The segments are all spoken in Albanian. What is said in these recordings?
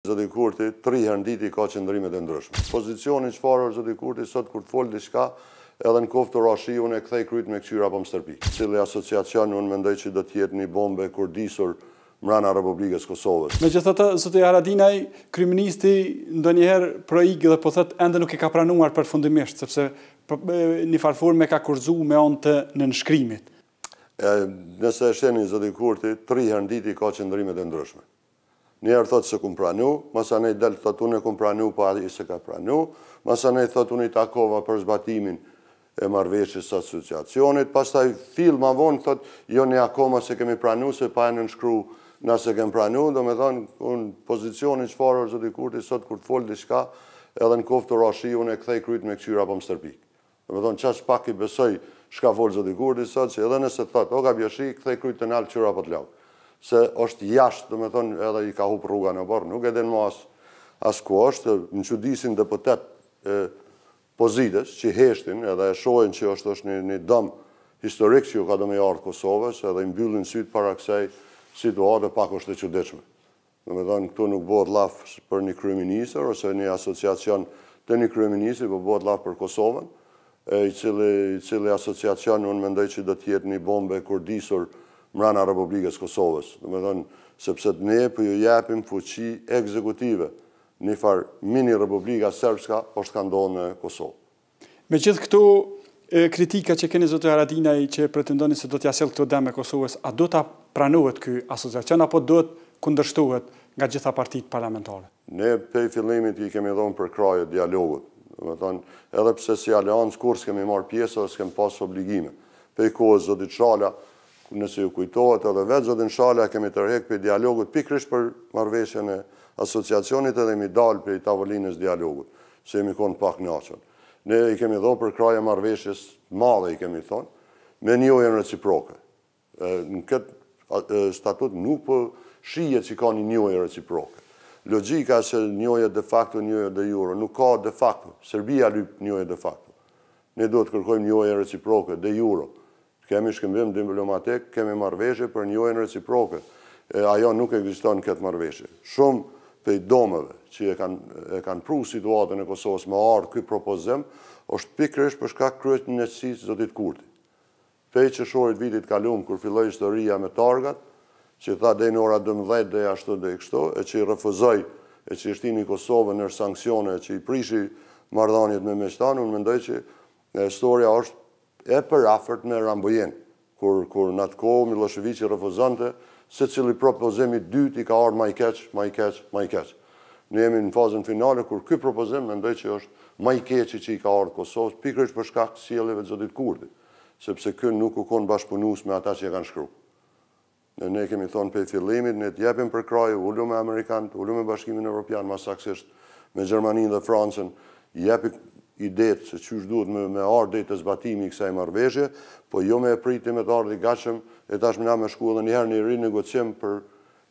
Zëdi Kurti, tri hënditi ka qëndrimet e ndryshme. Pozicionin që farër Zëdi Kurti, sot kur të folë dishka, edhe në koftë të rashi, unë e kthej kryt me këqyra për mësërpi. Cili asociacion, unë mendoj që do tjetë një bombe kurdisur mrena Republikës Kosovës. Me gjithë të të, Zëdi Haradinaj, kriministi ndë njëherë dhe po thëtë endë nuk e ka pranuar për fundimisht, sepse një farëfur me ka kurzu me onë të në nëshkrimit. Nëse e sheni Zëdi Kurti, tri ka ndryshme njerë thotë se kumë pranu, masa ne i delë thotë unë e kumë pranu, pa adhi i se ka pranu, masa ne i thotë unë i takova për zbatimin e marveshës së asociacionit, pas taj fil ma vonë thotë, jo një akoma se kemi pranu, se pa e në nëshkru nëse kemi pranu, do me thonë, unë pozicionin që farë, zëti kurti, sotë kur të folë di shka, edhe në koftë të rashi, unë e kthej krytë me këqyra po më stërpik. Do me thonë, qa që pak i besoj, shka folë zëti kurti, sotë që edhe nëse thotë, o ka bjëshi, këthej krytë të nalë këqyra po të se është jashtë, dhe me thonë, edhe i ka hupë rruga në borë, nuk edhe në mas, as ku është, në që disin dhe pëtet pozitës, që heshtin, edhe e shojnë që është është një dëmë historikë që ju ka dëmë i ardhë Kosovës, edhe i mbyllin sytë para kësaj situatë pak është të qëdeqme. deqme. Dhe me thonë, këtu nuk bëhet lafë për një kryeministër, ose një asociacion të një kryeminisër, për po bëhet lafë për Kosovën, i cili asociacion, unë mendoj që do tjetë një bombe kërdisur mrena Republikës Kosovës. Dhe me thonë, sepse të ne për po ju jepim fuqi ekzekutive një farë mini Republika Serbska është po ka ndonë në Kosovë. Me gjithë këtu kritika që keni Zotë Aradinaj që pretendoni se do t'ja selë këto dem Kosovës, a do t'a pranohet këj asociacion, apo do t'a kundërshtohet nga gjitha partit parlamentare? Ne pej fillimit i kemi dhonë për krajët dialogut. Me thonë, edhe pse si alianës kur s'kemi marë pjesë dhe s'kemi pas obligime. Pej kohës zëtë i nëse ju kujtohet edhe vetë, zotin Shala kemi tërhek për dialogut pikrish për marveshën e asociacionit edhe mi dal për i tavolinës dialogut, se jemi konë pak në aqën. Ne i kemi dho për kraja marveshës madhe i kemi thonë, me një ojën reciproke. Në këtë statut nuk për po shije që ka një ojën reciproke. Logika se një ojën de facto, një ojën de juro, nuk ka de facto. Serbia lypë një ojën de facto. Ne do të kërkojmë një ojën reciproke, de juro kemi shkëmbim diplomatik, kemi marveshe për njojnë reciproke. Ajo nuk egziston këtë marveshe. Shumë pëj domëve që e kanë pru situatën e Kosovës më ardhë këj propozim, është pikrësh përshka kryet një nëqësit zotit kurti. Pej që shorit vitit kalumë, kër filloj historia me targat, që tha dhe në ora 12 dhe ashtu dhe i kështu, e që i refuzoj e që i shtini Kosovë nërë sankcione, që i prishi mardhanjet me meqtanë, unë mendoj që historia është e për afert me Rambojen, kur, kur në atë kohë Miloševiqi refuzante, se cili propozemi dytë i ka orë ma i keqë, ma i keqë, ma i keqë. Në jemi në fazën finale, kur këj propozim me ndoj që është ma i keqë që i ka orë Kosovës, pikrish për shkak të sieleve të zotit kurdi, sepse kënë nuk u konë bashkëpunus me ata që e kanë shkru. Në ne kemi thonë pe fillimit, ne jepim për kraju, ullu me Amerikanë, ullu me bashkimin Evropian, ma saksisht me Gjermaninë dhe Francën, idetë se është duhet me ardhe të zbatimi i kësaj marveshje, po jo me e priti me të ardhe i gachem, e ta shmina na me shku edhe njëherë një rinë negocim për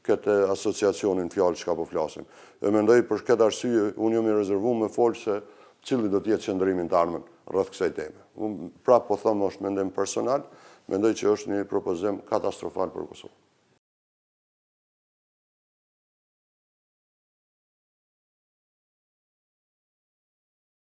këtë asociacionin fjallë që ka po flasim. E me ndoj për këtë arsye, unë jo me rezervu me folë se cili do tjetë qëndërimin të armën rrëth kësaj teme. Pra po thëmë është mendem personal, me ndoj që është një propozim katastrofal për Kosovë.